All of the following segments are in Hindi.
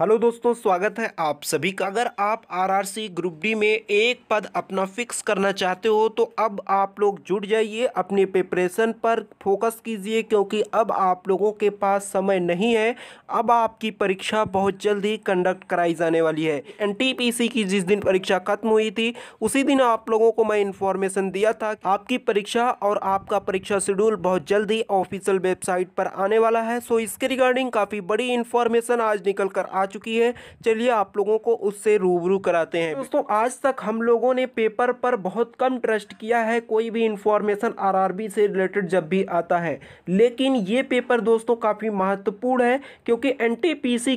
हेलो दोस्तों स्वागत है आप सभी का अगर आप आरआरसी ग्रुप डी में एक पद अपना फिक्स करना चाहते हो तो अब आप लोग जुट जाइए अपने प्रिपरेशन पर फोकस कीजिए क्योंकि अब आप लोगों के पास समय नहीं है अब आपकी परीक्षा बहुत जल्द ही कंडक्ट कराई जाने वाली है एनटीपीसी की जिस दिन परीक्षा खत्म हुई थी उसी दिन आप लोगों को मैं इन्फॉर्मेशन दिया था आपकी परीक्षा और आपका परीक्षा शेड्यूल बहुत जल्द ऑफिशियल वेबसाइट पर आने वाला है सो इसके रिगार्डिंग काफ़ी बड़ी इन्फॉर्मेशन आज निकल कर आ आ चुकी है चलिए आप लोगों को उससे रूबरू कराते हैं दोस्तों आज तक हम लोगों ने पेपर पर बहुत कम ट्रस्ट किया है कोई भी इंफॉर्मेशन आरआरबी से रिलेटेड जब भी आता है लेकिन ये पेपर दोस्तों काफ़ी महत्वपूर्ण है क्योंकि एन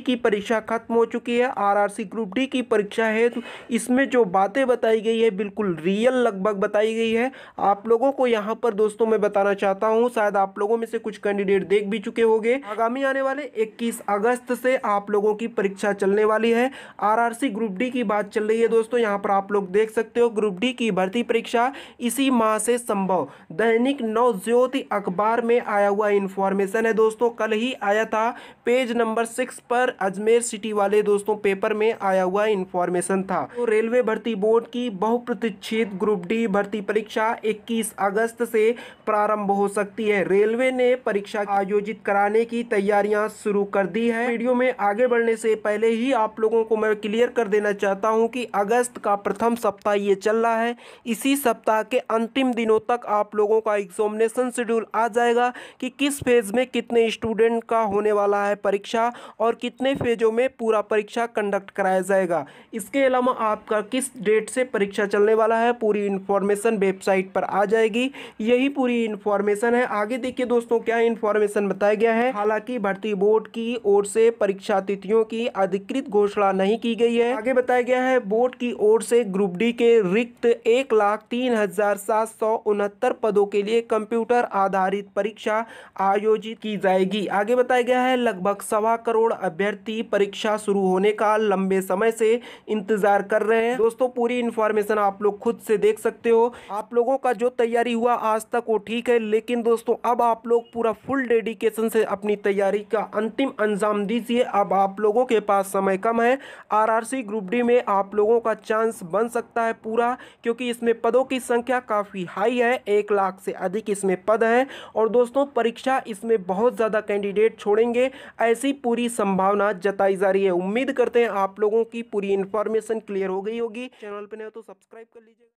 की परीक्षा खत्म हो चुकी है आर ग्रुप डी की परीक्षा है तो इसमें जो बातें बताई गई है बिल्कुल रियल लगभग बताई गई है आप लोगों को यहाँ पर दोस्तों मैं बताना चाहता हूँ शायद आप लोगों में से कुछ कैंडिडेट देख भी चुके होंगे आगामी आने वाले 21 अगस्त से आप लोगों की परीक्षा चलने वाली है आरआरसी ग्रुप डी की बात चल रही है दोस्तों यहाँ पर आप लोग देख सकते हो ग्रुप डी की भर्ती परीक्षा इसी माह से संभव दैनिक नव ज्योति अखबार में आया हुआ इन्फॉर्मेशन है दोस्तों कल ही आया था पेज नंबर सिक्स पर अजमेर सिटी वाले दोस्तों पेपर में आया हुआ इन्फॉर्मेशन था तो रेलवे भर्ती बोर्ड की बहुप्रतीक्षित ग्रुप डी भर्ती परीक्षा 21 अगस्त से प्रारंभ हो सकती है रेलवे ने परीक्षा आयोजित कराने की तैयारियां शुरू कर दी है वीडियो में आगे बढ़ने से से पहले ही आप लोगों को मैं क्लियर कर देना चाहता हूं कि अगस्त का प्रथम सप्ताह ये चल रहा है इसी सप्ताह के अंतिम दिनों तक आप लोगों का एग्जामिनेशन शेड्यूल आ जाएगा कि किस फेज़ में कितने स्टूडेंट का होने वाला है परीक्षा और कितने फेज़ों में पूरा परीक्षा कंडक्ट कराया जाएगा इसके अलावा आपका किस डेट से परीक्षा चलने वाला है पूरी इन्फॉर्मेशन वेबसाइट पर आ जाएगी यही पूरी इन्फॉर्मेशन है आगे देखिए दोस्तों क्या इन्फॉर्मेशन बताया गया है हालांकि भर्ती बोर्ड की ओर से परीक्षा तिथियों की की अधिकृत घोषणा नहीं की गई है आगे बताया गया है बोर्ड की ओर से ग्रुप डी के रिक्त एक लाख तीन हजार सात सौ उनहत्तर पदों के लिए कंप्यूटर आधारित परीक्षा आयोजित की जाएगी आगे बताया गया है लगभग सवा करोड़ अभ्यर्थी परीक्षा शुरू होने का लंबे समय से इंतजार कर रहे हैं दोस्तों पूरी इंफॉर्मेशन आप लोग खुद से देख सकते हो आप लोगों का जो तैयारी हुआ आज तक वो ठीक है लेकिन दोस्तों अब आप लोग पूरा फुल डेडिकेशन से अपनी तैयारी का अंतिम अंजाम दीजिए अब आप लोगों के पास समय कम है आरआरसी ग्रुप डी में आप लोगों का चांस बन सकता है पूरा क्योंकि इसमें पदों की संख्या काफ़ी हाई है एक लाख से अधिक इसमें पद हैं और दोस्तों परीक्षा इसमें बहुत ज़्यादा कैंडिडेट छोड़ेंगे ऐसी पूरी संभावना जताई जा रही है उम्मीद करते हैं आप लोगों की पूरी इन्फॉर्मेशन क्लियर हो गई होगी चैनल पर नहीं हो तो सब्सक्राइब कर लीजिए